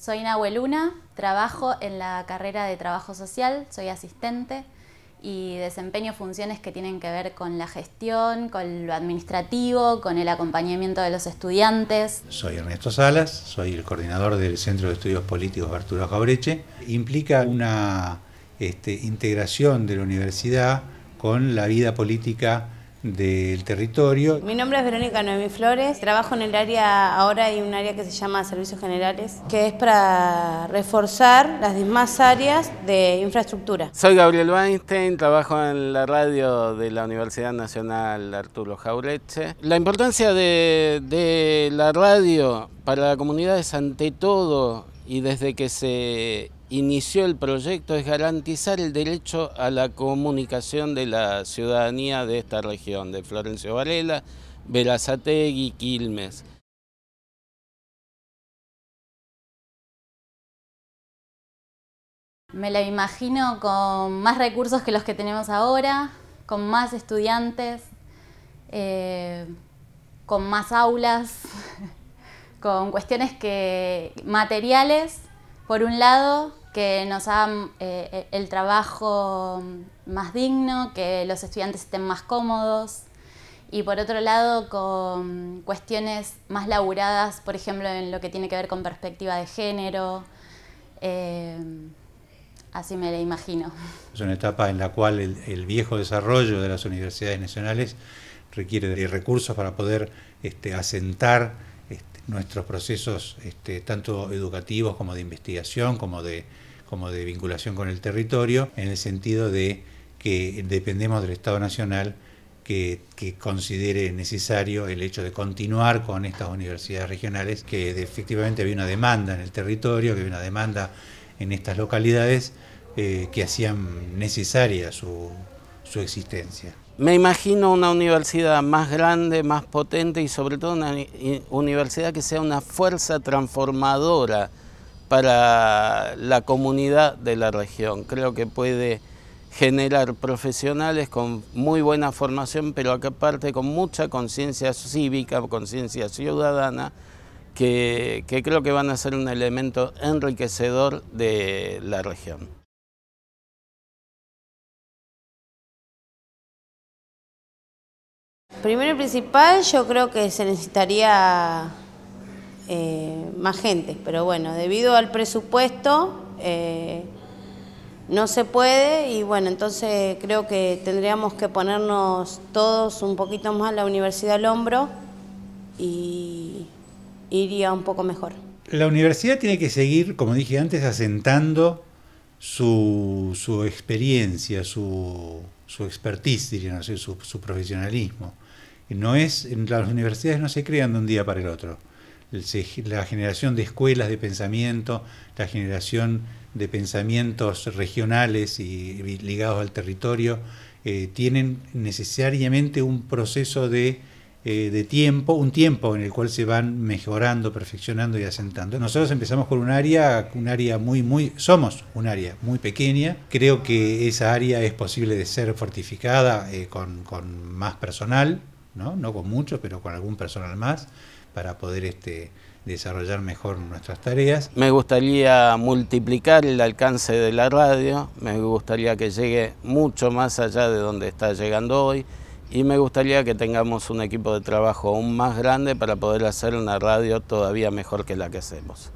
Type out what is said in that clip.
Soy Nahuel Luna, trabajo en la carrera de Trabajo Social, soy asistente y desempeño funciones que tienen que ver con la gestión, con lo administrativo, con el acompañamiento de los estudiantes. Soy Ernesto Salas, soy el coordinador del Centro de Estudios Políticos Arturo Cabreche. Implica una este, integración de la universidad con la vida política del territorio. Mi nombre es Verónica Noemí Flores, trabajo en el área, ahora hay un área que se llama Servicios Generales, que es para reforzar las demás áreas de infraestructura. Soy Gabriel Weinstein, trabajo en la radio de la Universidad Nacional Arturo Jauretche. La importancia de, de la radio para la comunidad es ante todo y desde que se inició el proyecto es garantizar el derecho a la comunicación de la ciudadanía de esta región, de Florencio Varela, Verazategui, Quilmes. Me la imagino con más recursos que los que tenemos ahora, con más estudiantes, eh, con más aulas, con cuestiones que materiales, por un lado, que nos hagan eh, eh, el trabajo más digno, que los estudiantes estén más cómodos y por otro lado con cuestiones más laburadas, por ejemplo, en lo que tiene que ver con perspectiva de género. Eh, así me la imagino. Es una etapa en la cual el, viejo desarrollo de las universidades nacionales requiere de recursos para poder este, asentar nuestros procesos este, tanto educativos como de investigación, como de, vinculación con el territorio, en el sentido de que dependemos del Estado Nacional que, considere necesario el hecho de continuar con estas universidades regionales, que efectivamente había una demanda en el territorio, que había una demanda en estas localidades eh, que hacían necesaria su, su existencia. Me imagino una universidad más grande, más potente y sobre todo una universidad que sea una fuerza transformadora para la comunidad de la región. Creo que puede generar profesionales con muy buena formación, pero aparte con mucha conciencia cívica, conciencia ciudadana, que, que, creo que van a ser un elemento enriquecedor de la región. Primero y principal, yo creo que se necesitaría eh, más gente, pero bueno, debido al presupuesto eh, no se puede y bueno, entonces creo que tendríamos que ponernos todos un poquito más la universidad al hombro y iría un poco mejor. La universidad tiene que seguir, como dije antes, asentando su experiencia, su su expertise, dirían así, su, profesionalismo. No es, las universidades no se crean de un día para el otro. La generación de escuelas de pensamiento, la generación de pensamientos regionales y ligados al territorio, eh, tienen necesariamente un proceso de eh, de tiempo, un tiempo en el cual se van mejorando, perfeccionando y asentando. Nosotros empezamos con un área, un área muy, muy, somos un área muy pequeña. Creo que esa área es posible de ser fortificada eh, con, más personal, ¿no? no con mucho, pero con algún personal más, para poder este, desarrollar mejor nuestras tareas. Me gustaría multiplicar el alcance de la radio, me gustaría que llegue mucho más allá de donde está llegando hoy y me gustaría que tengamos un equipo de trabajo aún más grande para poder hacer una radio todavía mejor que la que hacemos.